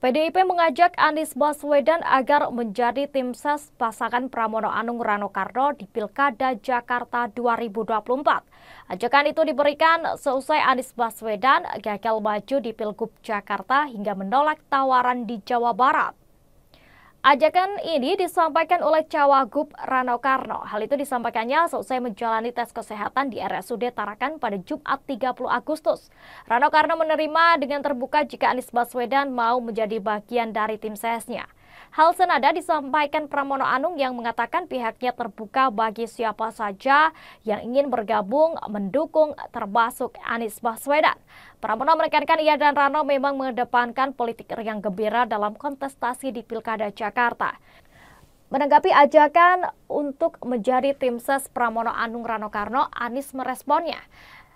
PDIP mengajak Anies Baswedan agar menjadi tim ses pasangan Pramono Anung Rano Karno di Pilkada Jakarta 2024. Ajakan itu diberikan seusai Anies Baswedan gagal maju di Pilgub Jakarta hingga menolak tawaran di Jawa Barat. Ajakan ini disampaikan oleh Cawagup Rano Karno. Hal itu disampaikannya selesai menjalani tes kesehatan di RSUD Tarakan pada Jumat 30 Agustus. Rano Karno menerima dengan terbuka jika Anies Baswedan mau menjadi bagian dari tim sesnya. Hal senada disampaikan Pramono Anung yang mengatakan pihaknya terbuka bagi siapa saja yang ingin bergabung mendukung termasuk Anies Baswedan. Pramono menekankan ia dan Rano memang mengedepankan politik yang gembira dalam kontestasi di Pilkada Jakarta. Menanggapi ajakan untuk menjadi tim ses Pramono Anung Rano Karno, Anies meresponnya.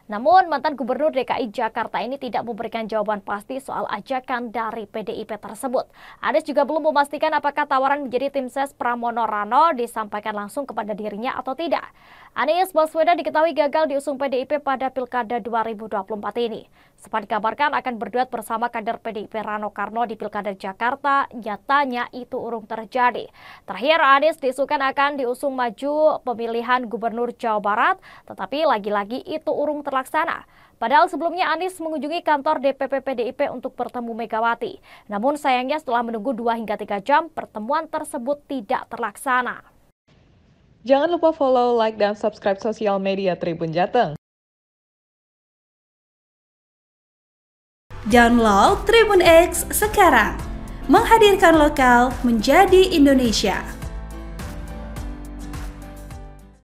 Namun, mantan Gubernur DKI Jakarta ini tidak memberikan jawaban pasti soal ajakan dari PDIP tersebut. Anies juga belum memastikan apakah tawaran menjadi tim ses Pramono Rano disampaikan langsung kepada dirinya atau tidak. Anies Baswedan diketahui gagal diusung PDIP pada Pilkada 2024 ini. Sempat dikabarkan akan berduet bersama kader PDIP Rano Karno di Pilkada Jakarta, nyatanya itu urung terjadi. Terakhir, Anies disukan akan diusung maju pemilihan Gubernur Jawa Barat, tetapi lagi-lagi itu urung terjadi terlaksana. Padahal sebelumnya Anies mengunjungi kantor DPP PDIP untuk bertemu Megawati. Namun sayangnya setelah menunggu 2 hingga 3 jam, pertemuan tersebut tidak terlaksana. Jangan lupa follow, like, dan subscribe sosial media Tribun Jateng. Download Tribun X sekarang. Menghadirkan lokal menjadi Indonesia.